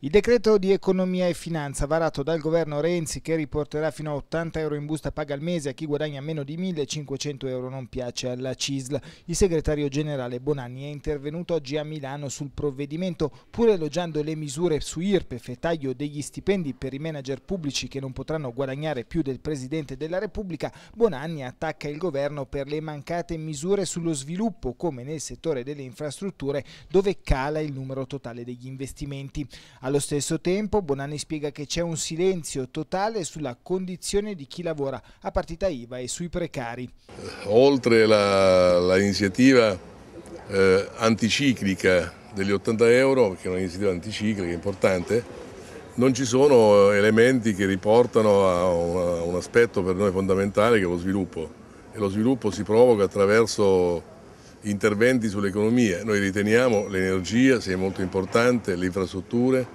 Il decreto di economia e finanza varato dal governo Renzi che riporterà fino a 80 euro in busta paga al mese a chi guadagna meno di 1500 euro non piace alla CISL. Il segretario generale Bonanni è intervenuto oggi a Milano sul provvedimento pur elogiando le misure su IRPEF e taglio degli stipendi per i manager pubblici che non potranno guadagnare più del Presidente della Repubblica. Bonanni attacca il governo per le mancate misure sullo sviluppo come nel settore delle infrastrutture dove cala il numero totale degli investimenti. Allo stesso tempo Bonanni spiega che c'è un silenzio totale sulla condizione di chi lavora a partita IVA e sui precari. Eh, oltre all'iniziativa eh, anticiclica degli 80 euro, che è un'iniziativa anticiclica importante, non ci sono eh, elementi che riportano a un, a un aspetto per noi fondamentale che è lo sviluppo e lo sviluppo si provoca attraverso interventi sull'economia. Noi riteniamo l'energia sia molto importante, le infrastrutture,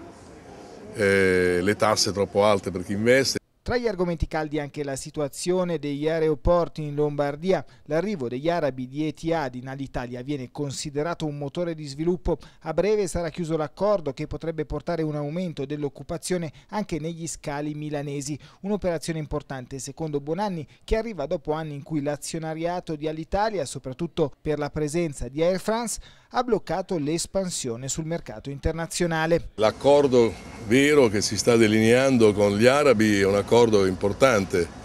eh, le tasse troppo alte per chi investe. Tra gli argomenti caldi anche la situazione degli aeroporti in Lombardia. L'arrivo degli arabi di Etihad in Alitalia viene considerato un motore di sviluppo. A breve sarà chiuso l'accordo che potrebbe portare un aumento dell'occupazione anche negli scali milanesi. Un'operazione importante, secondo Bonanni, che arriva dopo anni in cui l'azionariato di Alitalia, soprattutto per la presenza di Air France, ha bloccato l'espansione sul mercato internazionale. L'accordo vero che si sta delineando con gli arabi è un accordo importante.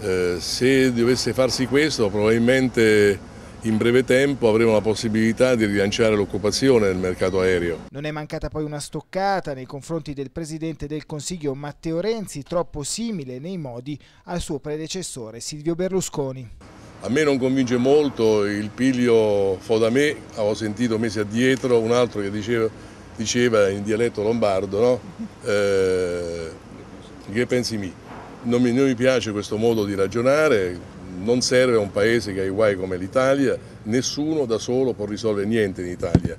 Eh, se dovesse farsi questo probabilmente in breve tempo avremo la possibilità di rilanciare l'occupazione nel mercato aereo. Non è mancata poi una stoccata nei confronti del Presidente del Consiglio Matteo Renzi, troppo simile nei modi al suo predecessore Silvio Berlusconi. A me non convince molto il piglio Fodamè, avevo sentito mesi addietro un altro che diceva, diceva in dialetto lombardo, no? eh, che pensi mi? Non, mi? non mi piace questo modo di ragionare, non serve a un paese che ha i guai come l'Italia, nessuno da solo può risolvere niente in Italia.